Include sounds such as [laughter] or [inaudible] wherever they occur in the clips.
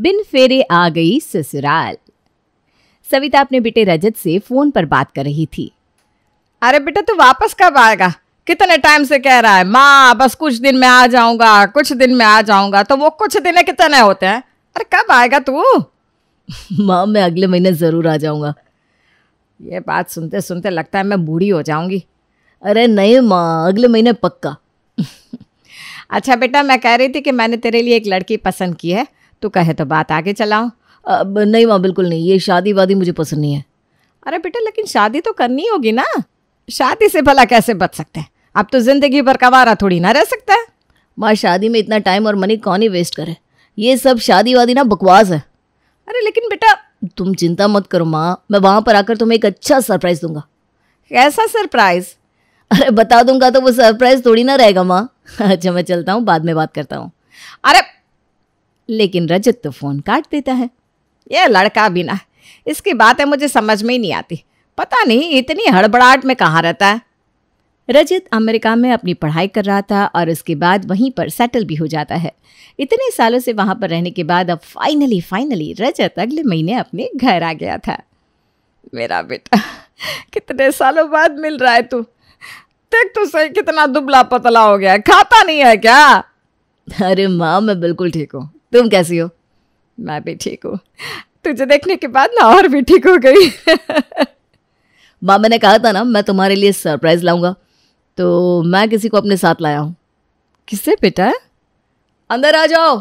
बिन फेरे आ गई ससुराल सविता अपने बेटे रजत से फोन पर बात कर रही थी अरे बेटा तू वापस कब आएगा कितने टाइम से कह रहा है माँ बस कुछ दिन में आ जाऊंगा कुछ दिन में आ जाऊंगा तो वो कुछ दिन कितने होते हैं अरे कब आएगा तू [laughs] माँ मैं अगले महीने ज़रूर आ जाऊंगा ये बात सुनते सुनते लगता है मैं बूढ़ी हो जाऊंगी अरे नहीं माँ अगले महीने पक्का [laughs] अच्छा बेटा मैं कह रही थी कि मैंने तेरे लिए एक लड़की पसंद की है तो कहे तो बात आगे चलाओ अब नहीं माँ बिल्कुल नहीं ये शादी वादी मुझे पसंद नहीं है अरे बेटा लेकिन शादी तो करनी होगी ना शादी से भला कैसे बच सकते हैं अब तो ज़िंदगी भर कवारा थोड़ी ना रह सकता है माँ शादी में इतना टाइम और मनी कौन ही वेस्ट करे ये सब शादी वादी ना बकवास है अरे लेकिन बेटा तुम चिंता मत करो माँ मैं वहाँ पर आकर तुम्हें एक अच्छा सरप्राइज़ दूंगा कैसा सरप्राइज़ अरे बता दूंगा तो वो सरप्राइज़ थोड़ी ना रहेगा माँ [laughs] अच्छा मैं चलता हूँ बाद में बात करता हूँ अरे लेकिन रजत तो फ़ोन काट देता है यह लड़का बिना इसकी बातें मुझे समझ में ही नहीं आती पता नहीं इतनी हड़बड़ाहट में कहाँ रहता है रजत अमेरिका में अपनी पढ़ाई कर रहा था और उसके बाद वहीं पर सेटल भी हो जाता है इतने सालों से वहाँ पर रहने के बाद अब फाइनली फाइनली रजत अगले महीने अपने घर आ गया था मेरा बेटा कितने सालों बाद मिल रहा है तू देख तो सही कितना दुबला पतला हो गया खाता नहीं है क्या अरे माँ मैं बिल्कुल ठीक हूँ तुम कैसी हो मैं भी ठीक हूँ तुझे देखने के बाद ना और भी ठीक हो गई मामा ने कहा था ना मैं तुम्हारे लिए सरप्राइज़ लाऊंगा तो मैं किसी को अपने साथ लाया हूँ किससे बेटा अंदर आ जाओ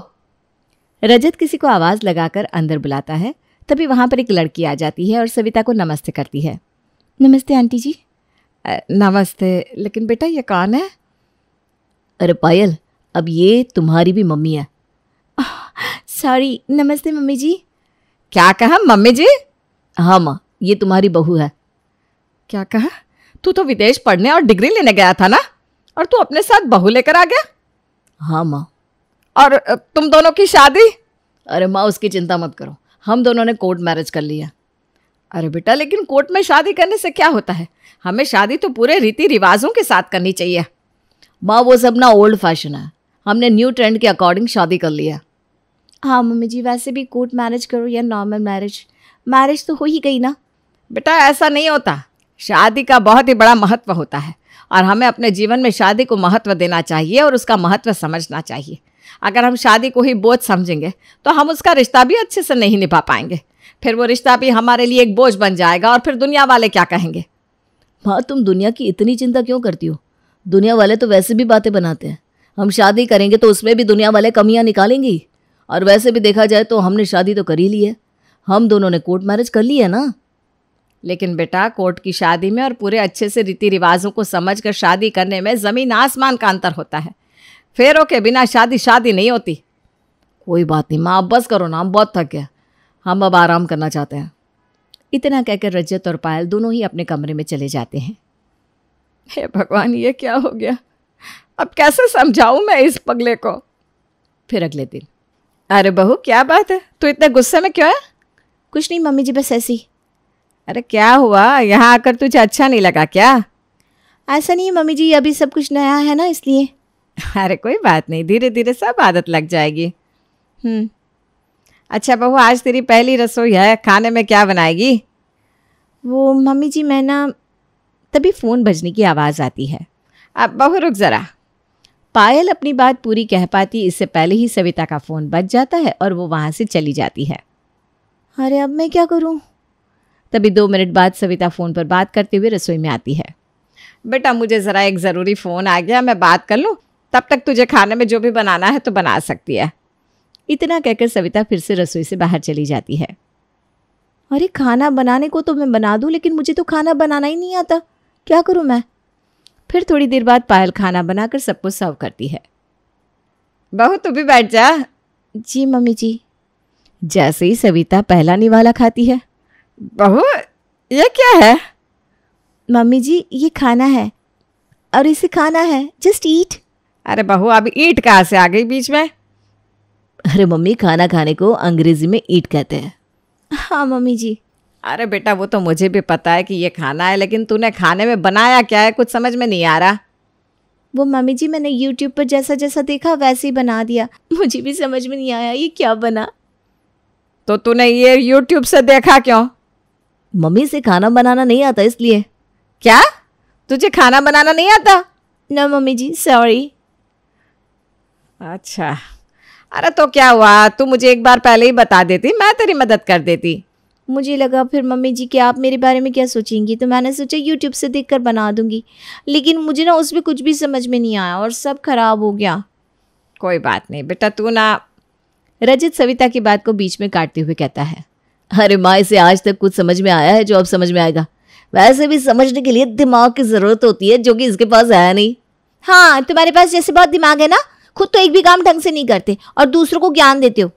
रजत किसी को आवाज़ लगाकर अंदर बुलाता है तभी वहाँ पर एक लड़की आ जाती है और सविता को नमस्ते करती है नमस्ते आंटी जी नमस्ते लेकिन बेटा ये कौन है अरे पायल अब ये तुम्हारी भी मम्मी है सॉरी नमस्ते मम्मी जी क्या कहा मम्मी जी हाँ माँ ये तुम्हारी बहू है क्या कहा तू तो विदेश पढ़ने और डिग्री लेने गया था ना और तू अपने साथ बहू लेकर आ गया हाँ माँ और तुम दोनों की शादी अरे माँ उसकी चिंता मत करो हम दोनों ने कोर्ट मैरिज कर लिया अरे बेटा लेकिन कोर्ट में शादी करने से क्या होता है हमें शादी तो पूरे रीति रिवाजों के साथ करनी चाहिए माँ वो सब ना ओल्ड फैशन है हमने न्यू ट्रेंड के अकॉर्डिंग शादी कर लिया हाँ मम्मी जी वैसे भी कोर्ट मैरिज करो या नॉर्मल मैरिज मैरिज तो हो ही गई ना बेटा ऐसा नहीं होता शादी का बहुत ही बड़ा महत्व होता है और हमें अपने जीवन में शादी को महत्व देना चाहिए और उसका महत्व समझना चाहिए अगर हम शादी को ही बोझ समझेंगे तो हम उसका रिश्ता भी अच्छे से नहीं निभा पाएंगे फिर वो रिश्ता भी हमारे लिए एक बोझ बन जाएगा और फिर दुनिया वाले क्या कहेंगे माँ तुम दुनिया की इतनी चिंता क्यों करती हो दुनिया वाले तो वैसे भी बातें बनाते हैं हम शादी करेंगे तो उसमें भी दुनिया वाले कमियाँ निकालेंगी और वैसे भी देखा जाए तो हमने शादी तो कर ही ली है हम दोनों ने कोर्ट मैरिज कर ली है ना लेकिन बेटा कोर्ट की शादी में और पूरे अच्छे से रीति रिवाजों को समझ कर शादी करने में ज़मीन आसमान का अंतर होता है फेरों के बिना शादी शादी नहीं होती कोई बात नहीं माँ अब बस करो ना हम बहुत थक गया हम अब आराम करना चाहते हैं इतना कहकर रजत और पायल दोनों ही अपने कमरे में चले जाते हैं हे भगवान ये क्या हो गया अब कैसे समझाऊँ मैं इस पगले को फिर अगले दिन अरे बहू क्या बात है तू इतना गुस्से में क्यों है कुछ नहीं मम्मी जी बस ऐसी अरे क्या हुआ यहाँ आकर तुझे अच्छा नहीं लगा क्या ऐसा नहीं है मम्मी जी अभी सब कुछ नया है ना इसलिए [laughs] अरे कोई बात नहीं धीरे धीरे सब आदत लग जाएगी हम्म। अच्छा बहू आज तेरी पहली रसोई है खाने में क्या बनाएगी वो मम्मी जी मैं ना तभी फ़ोन बजने की आवाज़ आती है अब बहू रुक ज़रा पायल अपनी बात पूरी कह पाती इससे पहले ही सविता का फ़ोन बच जाता है और वो वहाँ से चली जाती है अरे अब मैं क्या करूँ तभी दो मिनट बाद सविता फ़ोन पर बात करते हुए रसोई में आती है बेटा मुझे ज़रा एक ज़रूरी फ़ोन आ गया मैं बात कर लूँ तब तक तुझे खाने में जो भी बनाना है तो बना सकती है इतना कहकर सविता फिर से रसोई से बाहर चली जाती है अरे खाना बनाने को तो मैं बना दूँ लेकिन मुझे तो खाना बनाना ही नहीं आता क्या करूँ मैं फिर थोड़ी देर बाद पायल खाना बनाकर सबको सर्व करती है बहू तू भी बैठ जा जी मम्मी जी जैसे ही सविता पहला निवाला खाती है बहू ये क्या है मम्मी जी ये खाना है और इसे खाना है जस्ट ईट अरे बहू अब ईट कहाँ से आ गई बीच में अरे मम्मी खाना खाने को अंग्रेजी में ईट कहते हैं हाँ मम्मी जी अरे बेटा वो तो मुझे भी पता है कि ये खाना है लेकिन तूने खाने में बनाया क्या है कुछ समझ में नहीं आ रहा वो मम्मी जी मैंने यूट्यूब पर जैसा जैसा देखा वैसे ही बना दिया मुझे भी समझ में नहीं आया ये क्या बना तो तूने ये यूट्यूब से देखा क्यों मम्मी से खाना बनाना नहीं आता इसलिए क्या तुझे खाना बनाना नहीं आता न मम्मी जी सॉरी अच्छा अरे तो क्या हुआ तू मुझे एक बार पहले ही बता देती मैं तेरी मदद कर देती मुझे लगा फिर मम्मी जी कि आप मेरे बारे में क्या सोचेंगी तो मैंने सोचा यूट्यूब से देख कर बना दूँगी लेकिन मुझे ना उसमें कुछ भी समझ में नहीं आया और सब खराब हो गया कोई बात नहीं बेटा तू ना रजत सविता की बात को बीच में काटते हुए कहता है अरे माँ इसे आज तक कुछ समझ में आया है जो अब समझ में आएगा वैसे भी समझने के लिए दिमाग की ज़रूरत होती है जो कि इसके पास है नहीं हाँ तुम्हारे पास जैसे बहुत दिमाग है ना खुद तो एक भी काम ढंग से नहीं करते और दूसरों को ज्ञान देते हो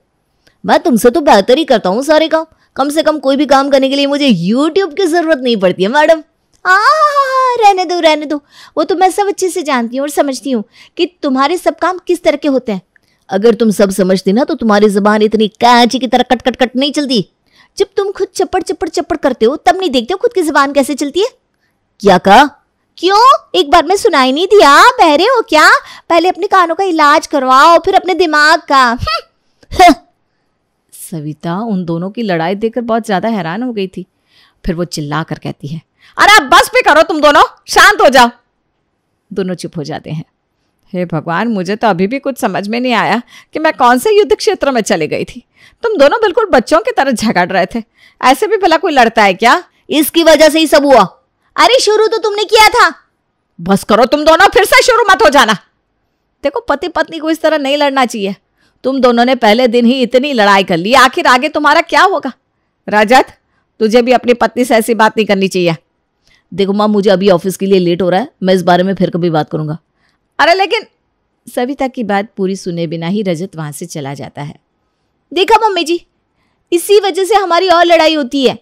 मैं तुमसे तो बेहतर ही करता हूँ सारे काम कम से कम कोई भी काम करने के लिए मुझे यूट्यूब की ज़रूरत नहीं पड़ती है मैडम हाँ रहने दो रहने दो वो तो मैं सब अच्छे से जानती हूँ और समझती हूँ कि तुम्हारे सब काम किस तरह के होते हैं अगर तुम सब समझती ना तो तुम्हारी जबान इतनी कैची की तरह कट कट कट नहीं चलती जब तुम खुद चप्पड़ चप्पड़ चप्पड़ करते हो तब नहीं देखते हो खुद की जबान कैसे चलती है क्या कहा क्यों एक बार में सुनाई नहीं दिया बहरे हो क्या पहले अपने कानों का इलाज करवाओ फिर अपने दिमाग का [laughs] हम्म। सविता उन दोनों की लड़ाई देखकर बहुत ज़्यादा हैरान हो गई थी फिर वो चिल्ला कर कहती है अरे अब बस भी करो तुम दोनों शांत हो जाओ दोनों चुप हो जाते हैं हे भगवान मुझे तो अभी भी कुछ समझ में नहीं आया कि मैं कौन से युद्ध क्षेत्र में चली गई थी तुम दोनों बिल्कुल बच्चों की तरह झगड़ रहे थे ऐसे भी भला कोई लड़ता है क्या इसकी वजह से ही सब हुआ अरे शुरू तो तुमने किया था बस करो तुम दोनों फिर से शुरू मत हो जाना देखो पति पत्नी को इस तरह नहीं लड़ना चाहिए तुम दोनों ने पहले दिन ही इतनी लड़ाई कर ली आखिर आगे तुम्हारा क्या होगा रजत तुझे भी अपनी पत्नी से ऐसी बात नहीं करनी चाहिए देखो माँ मुझे अभी ऑफिस के लिए लेट हो रहा है मैं इस बारे में फिर कभी बात करूंगा अरे लेकिन सविता की बात पूरी सुने बिना ही रजत वहाँ से चला जाता है देखा मम्मी जी इसी वजह से हमारी और लड़ाई होती है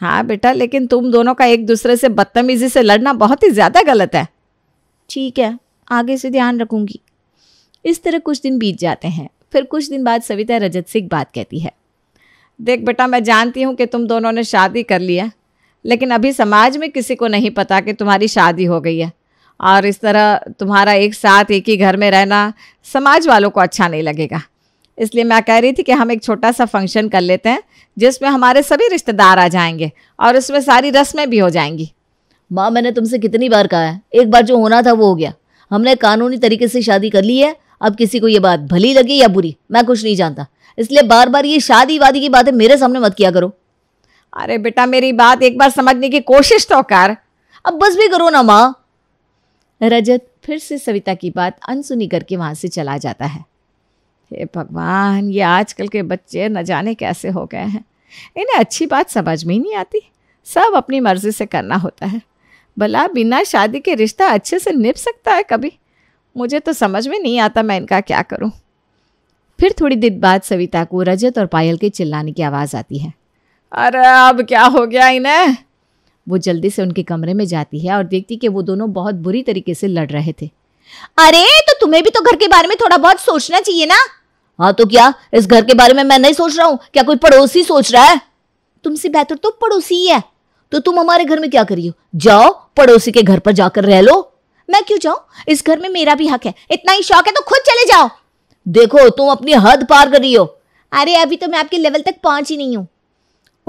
हाँ बेटा लेकिन तुम दोनों का एक दूसरे से बदतमीजी से लड़ना बहुत ही ज़्यादा गलत है ठीक है आगे से ध्यान रखूंगी इस तरह कुछ दिन बीत जाते हैं फिर कुछ दिन बाद सविता रजत से एक बात कहती है देख बेटा मैं जानती हूँ कि तुम दोनों ने शादी कर लिया लेकिन अभी समाज में किसी को नहीं पता कि तुम्हारी शादी हो गई है और इस तरह तुम्हारा एक साथ एक ही घर में रहना समाज वालों को अच्छा नहीं लगेगा इसलिए मैं कह रही थी कि हम एक छोटा सा फंक्शन कर लेते हैं जिसमें हमारे सभी रिश्तेदार आ जाएंगे और उसमें सारी रस्में भी हो जाएंगी माँ मैंने तुमसे कितनी बार कहा है एक बार जो होना था वो हो गया हमने कानूनी तरीके से शादी कर ली है अब किसी को ये बात भली लगी या बुरी मैं कुछ नहीं जानता इसलिए बार बार ये शादी वादी की बातें मेरे सामने मत किया करो अरे बेटा मेरी बात एक बार समझने की कोशिश तो कर अब बस भी करो ना माँ रजत फिर से सविता की बात अनसुनी करके वहाँ से चला जाता है हे भगवान ये आजकल के बच्चे न जाने कैसे हो गए हैं इन्हें अच्छी बात समझ में ही नहीं आती सब अपनी मर्जी से करना होता है भला बिना शादी के रिश्ता अच्छे से निभ सकता है कभी मुझे तो समझ में नहीं आता मैं इनका क्या करूं। फिर थोड़ी देर बाद सविता को रजत और पायल के चिल्लाने की आवाज़ आती है अरे अब क्या हो गया इन्हें वो जल्दी से उनके कमरे में जाती है और देखती कि वो दोनों बहुत बुरी तरीके से लड़ रहे थे अरे तो तुम्हें भी तो घर के बारे में थोड़ा बहुत सोचना चाहिए ना हाँ तो क्या इस घर के बारे में मैं नहीं सोच रहा हूँ क्या कोई पड़ोसी सोच रहा है तुमसे बेहतर तो पड़ोसी ही है तो तुम हमारे घर में क्या करियो जाओ पड़ोसी के घर पर जाकर रह लो मैं क्यों जाऊं इस घर में मेरा भी हक है इतना ही शौक है तो खुद चले जाओ देखो तुम अपनी हद पार कर रही हो अरे अभी तो मैं आपके लेवल तक पहुंच ही नहीं हूं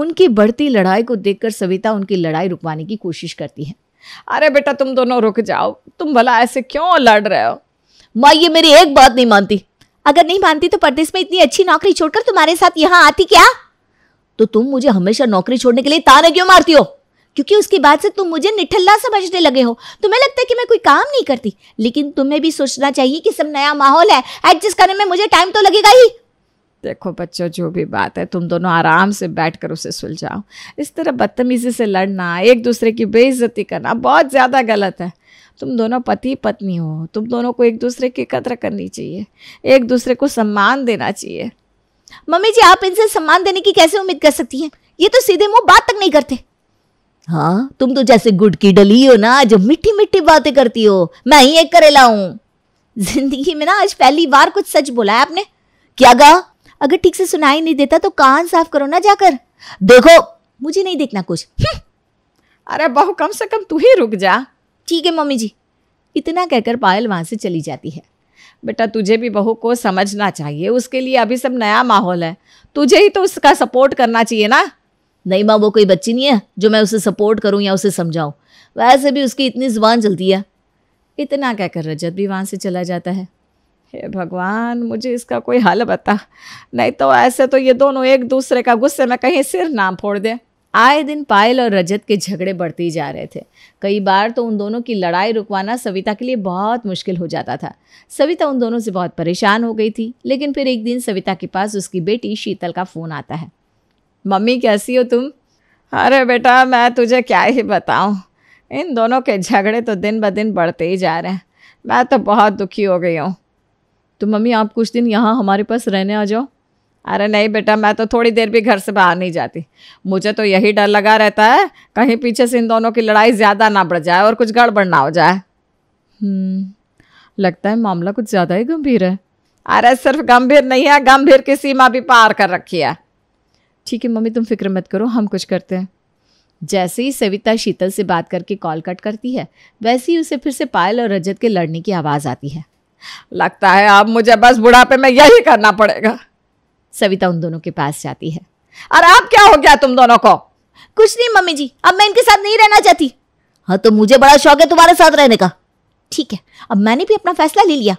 उनकी बढ़ती लड़ाई को देखकर सविता उनकी लड़ाई रुकवाने की कोशिश करती है अरे बेटा तुम दोनों रुक जाओ तुम भला ऐसे क्यों लड़ रहे हो माँ ये मेरी एक बात नहीं मानती अगर नहीं मानती तो परदेश में इतनी अच्छी नौकरी छोड़कर तुम्हारे साथ यहाँ आती क्या तो तुम मुझे हमेशा नौकरी छोड़ने के लिए ताने क्यों मारती हो क्योंकि उसके बाद से तुम मुझे निठल्ला समझने लगे हो तुम्हें लगता है कि मैं कोई काम नहीं करती लेकिन तुम्हें भी सोचना चाहिए कि सब नया माहौल है एडजस्ट करने में मुझे टाइम तो लगेगा ही देखो बच्चों जो भी बात है तुम दोनों आराम से बैठ कर उसे सुलझाओ इस तरह बदतमीजी से लड़ना एक दूसरे की बेइज्जती करना बहुत ज़्यादा गलत है तुम दोनों पति पत्नी हो तुम दोनों को एक दूसरे की कदर करनी चाहिए एक दूसरे को सम्मान देना चाहिए मम्मी जी आप इनसे सम्मान देने की कैसे उम्मीद कर सकती हैं ये तो सीधे मुंह बात तक नहीं करते हाँ तुम तो जैसे गुड़ की डली हो ना जो मिट्टी मिट्टी बातें करती हो मैं ही एक करेला हूं जिंदगी में ना आज पहली बार कुछ सच बोला है आपने क्या गा अगर ठीक से सुनाई नहीं देता तो कान साफ करो ना जाकर देखो मुझे नहीं देखना कुछ हम्म। अरे बहू कम से कम तू ही रुक जा ठीक है मम्मी जी इतना कहकर पायल वहां से चली जाती है बेटा तुझे भी बहू को समझना चाहिए उसके लिए अभी सब नया माहौल है तुझे ही तो उसका सपोर्ट करना चाहिए ना नहीं माँ वो कोई बच्ची नहीं है जो मैं उसे सपोर्ट करूँ या उसे समझाऊँ वैसे भी उसकी इतनी ज़ुबान चलती है इतना कहकर रजत भी वहाँ से चला जाता है हे भगवान मुझे इसका कोई हल बता नहीं तो ऐसे तो ये दोनों एक दूसरे का गुस्से में कहीं सिर ना फोड़ दे आए दिन पायल और रजत के झगड़े बढ़ते ही जा रहे थे कई बार तो उन दोनों की लड़ाई रुकवाना सविता के लिए बहुत मुश्किल हो जाता था सविता उन दोनों से बहुत परेशान हो गई थी लेकिन फिर एक दिन सविता के पास उसकी बेटी शीतल का फ़ोन आता है मम्मी कैसी हो तुम अरे बेटा मैं तुझे क्या ही बताऊँ इन दोनों के झगड़े तो दिन ब दिन बढ़ते ही जा रहे हैं मैं तो बहुत दुखी हो गई हूँ तो मम्मी आप कुछ दिन यहाँ हमारे पास रहने आ जाओ अरे नहीं बेटा मैं तो थोड़ी देर भी घर से बाहर नहीं जाती मुझे तो यही डर लगा रहता है कहीं पीछे से इन दोनों की लड़ाई ज़्यादा ना बढ़ जाए और कुछ गड़बड़ ना हो जाए हम्म, लगता है मामला कुछ ज़्यादा ही गंभीर है अरे सिर्फ गंभीर नहीं है गंभीर की सीमा भी पार कर रखी है ठीक है मम्मी तुम फिक्र मत करो हम कुछ करते हैं जैसे ही सविता शीतल से बात करके कॉल कट करती है वैसे ही उसे फिर से पायल और रजत के लड़ने की आवाज़ आती है लगता है अब मुझे बस बुढ़ापे में यही करना पड़ेगा सविता उन दोनों के पास जाती है और अब क्या हो गया तुम दोनों को कुछ नहीं मम्मी जी अब मैं इनके साथ नहीं रहना चाहती हाँ तो मुझे बड़ा शौक है तुम्हारे साथ रहने का ठीक है अब मैंने भी अपना फैसला ले लिया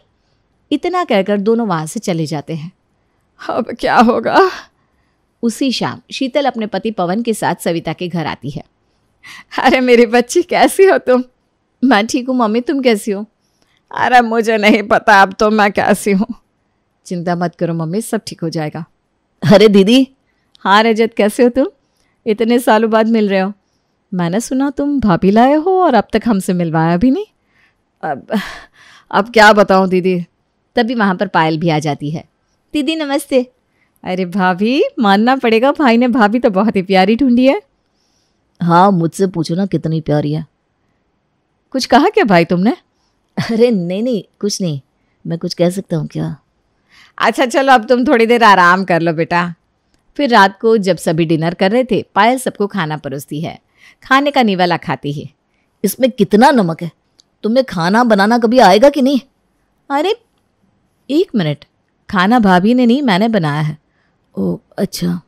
इतना कहकर दोनों वहां से चले जाते हैं अब क्या होगा उसी शाम शीतल अपने पति पवन के साथ सविता के घर आती है अरे मेरे बच्चे कैसी हो तुम मैं ठीक हूँ मम्मी तुम कैसी हो अरे मुझे नहीं पता अब तो मैं कैसी हूँ चिंता मत करो मम्मी सब ठीक हो जाएगा अरे दीदी हाँ रजत कैसे हो तुम इतने सालों बाद मिल रहे हो मैंने सुना तुम भाभी लाए हो और अब तक हमसे मिलवाया भी नहीं अब अब क्या बताऊँ दीदी तभी वहाँ पर पायल भी आ जाती है दीदी नमस्ते अरे भाभी मानना पड़ेगा भाई ने भाभी तो बहुत ही प्यारी ढूंढी है हाँ मुझसे पूछो ना कितनी प्यारी है कुछ कहा क्या भाई तुमने अरे नहीं नहीं कुछ नहीं मैं कुछ कह सकता हूँ क्या अच्छा चलो अब तुम थोड़ी देर आराम कर लो बेटा फिर रात को जब सभी डिनर कर रहे थे पायल सबको खाना परोसती है खाने का निवाला खाती है इसमें कितना नमक है तुम्हें खाना बनाना कभी आएगा कि नहीं अरे एक मिनट खाना भाभी ने नहीं मैंने बनाया है ओ अच्छा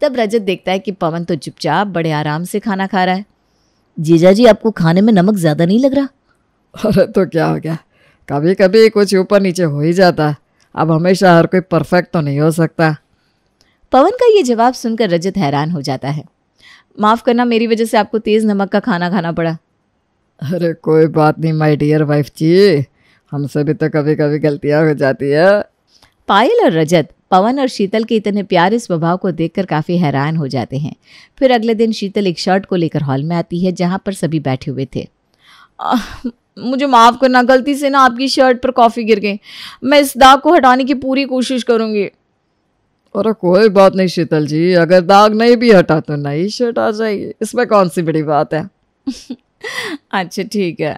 तब रजत देखता है कि पवन तो चुपचाप बड़े आराम से खाना खा रहा है जीजा जी आपको खाने में नमक ज़्यादा नहीं लग रहा अरे तो क्या हो गया कभी कभी कुछ ऊपर नीचे हो ही जाता है अब हमेशा हर कोई परफेक्ट तो नहीं हो सकता पवन का ये जवाब सुनकर रजत हैरान हो जाता है माफ़ करना मेरी वजह से आपको तेज़ नमक का खाना खाना पड़ा अरे कोई बात नहीं माई डियर वाइफ जी हमसे भी तो कभी कभी गलतियाँ हो जाती है पायल और रजत पवन और शीतल के इतने प्यारे स्वभाव को देखकर काफ़ी हैरान हो जाते हैं फिर अगले दिन शीतल एक शर्ट को लेकर हॉल में आती है जहाँ पर सभी बैठे हुए थे आ, मुझे माफ़ करना गलती से ना आपकी शर्ट पर कॉफ़ी गिर गई मैं इस दाग को हटाने की पूरी कोशिश करूँगी अरे कोई बात नहीं शीतल जी अगर दाग नहीं भी हटा तो नई शर्ट आ जाएगी इसमें कौन सी बड़ी बात है [laughs] अच्छा ठीक है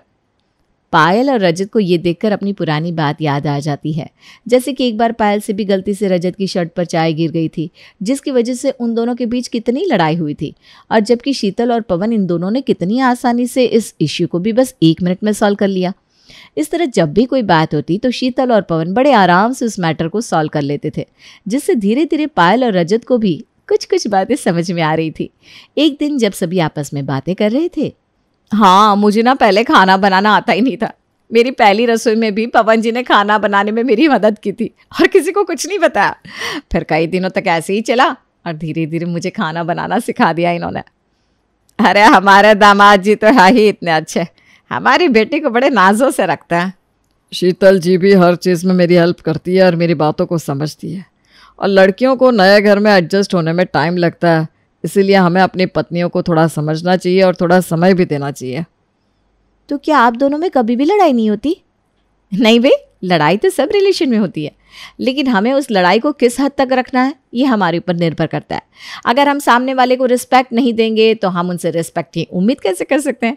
पायल और रजत को ये देखकर अपनी पुरानी बात याद आ जाती है जैसे कि एक बार पायल से भी गलती से रजत की शर्ट पर चाय गिर गई थी जिसकी वजह से उन दोनों के बीच कितनी लड़ाई हुई थी और जबकि शीतल और पवन इन दोनों ने कितनी आसानी से इस इश्यू को भी बस एक मिनट में सॉल्व कर लिया इस तरह जब भी कोई बात होती तो शीतल और पवन बड़े आराम से उस मैटर को सॉल्व कर लेते थे जिससे धीरे धीरे पायल और रजत को भी कुछ कुछ बातें समझ में आ रही थी एक दिन जब सभी आपस में बातें कर रहे थे हाँ मुझे ना पहले खाना बनाना आता ही नहीं था मेरी पहली रसोई में भी पवन जी ने खाना बनाने में मेरी मदद की थी और किसी को कुछ नहीं बताया फिर कई दिनों तक ऐसे ही चला और धीरे धीरे मुझे खाना बनाना सिखा दिया इन्होंने अरे हमारे दामाद जी तो है ही इतने अच्छे हमारी बेटी को बड़े नाजों से रखता है शीतल जी भी हर चीज़ में मेरी हेल्प करती है और मेरी बातों को समझती है और लड़कियों को नए घर में एडजस्ट होने में टाइम लगता है इसीलिए हमें अपनी पत्नियों को थोड़ा समझना चाहिए और थोड़ा समय भी देना चाहिए तो क्या आप दोनों में कभी भी लड़ाई नहीं होती नहीं भाई लड़ाई तो सब रिलेशन में होती है लेकिन हमें उस लड़ाई को किस हद तक रखना है ये हमारे ऊपर निर्भर करता है अगर हम सामने वाले को रिस्पेक्ट नहीं देंगे तो हम उनसे रिस्पेक्ट की उम्मीद कैसे कर सकते हैं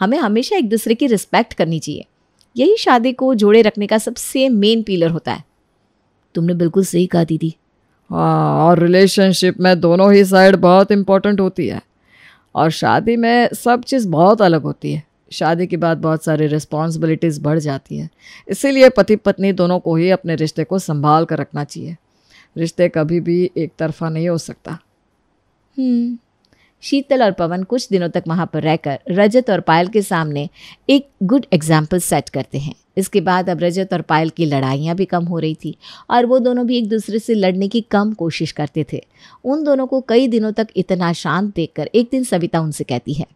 हमें हमेशा एक दूसरे की रिस्पेक्ट करनी चाहिए यही शादी को जोड़े रखने का सबसे मेन पिलर होता है तुमने बिल्कुल सही कहा दीदी और रिलेशनशिप में दोनों ही साइड बहुत इम्पोर्टेंट होती है और शादी में सब चीज़ बहुत अलग होती है शादी के बाद बहुत सारी रिस्पॉन्सिबिलिटीज़ बढ़ जाती हैं इसीलिए पति पत्नी दोनों को ही अपने रिश्ते को संभाल कर रखना चाहिए रिश्ते कभी भी एक तरफा नहीं हो सकता हम्म शीतल और पवन कुछ दिनों तक वहाँ पर रहकर रजत और पायल के सामने एक गुड एग्जाम्पल सेट करते हैं इसके बाद अब रजत और पायल की लड़ाइयाँ भी कम हो रही थी और वो दोनों भी एक दूसरे से लड़ने की कम कोशिश करते थे उन दोनों को कई दिनों तक इतना शांत देखकर एक दिन सविता उनसे कहती है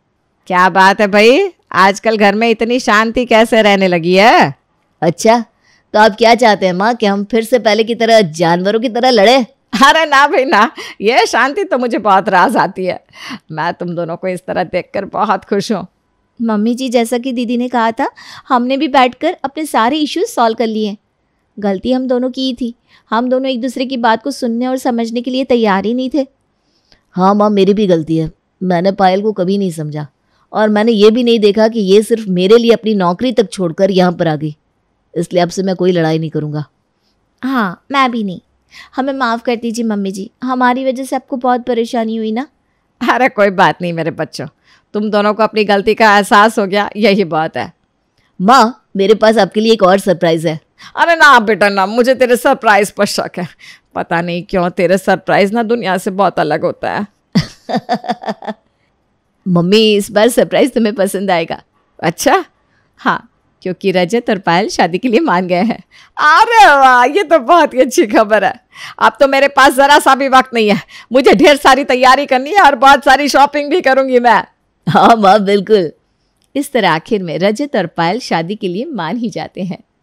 क्या बात है भाई आजकल घर में इतनी शांति कैसे रहने लगी है अच्छा तो आप क्या चाहते हैं माँ कि हम फिर से पहले की तरह जानवरों की तरह लड़े अरे ना भाई ना ये शांति तो मुझे बहुत राज आती है मैं तुम दोनों को इस तरह देखकर बहुत खुश हूँ मम्मी जी जैसा कि दीदी ने कहा था हमने भी बैठकर अपने सारे इश्यूज सॉल्व कर लिए गलती हम दोनों की ही थी हम दोनों एक दूसरे की बात को सुनने और समझने के लिए तैयार ही नहीं थे हाँ माँ मेरी भी गलती है मैंने पायल को कभी नहीं समझा और मैंने ये भी नहीं देखा कि ये सिर्फ मेरे लिए अपनी नौकरी तक छोड़कर यहाँ पर आ गई इसलिए अब से मैं कोई लड़ाई नहीं करूँगा हाँ मैं भी नहीं हमें माफ़ कर दीजिए मम्मी जी हमारी वजह से आपको बहुत परेशानी हुई ना अरे कोई बात नहीं मेरे बच्चों तुम दोनों को अपनी गलती का एहसास हो गया यही बात है माँ मेरे पास आपके लिए एक और सरप्राइज़ है अरे ना बेटा ना मुझे तेरे सरप्राइज पर शक है पता नहीं क्यों तेरे सरप्राइज ना दुनिया से बहुत अलग होता है [laughs] मम्मी इस बार सरप्राइज तुम्हें पसंद आएगा अच्छा हाँ क्योंकि रजत और पायल शादी के लिए मान गए हैं अरे वाह ये तो बहुत ही अच्छी खबर है अब तो मेरे पास ज़रा सा भी वक्त नहीं है मुझे ढेर सारी तैयारी करनी है और बहुत सारी शॉपिंग भी करूंगी मैं हाँ माँ बिल्कुल इस तरह आखिर में रजत और पायल शादी के लिए मान ही जाते हैं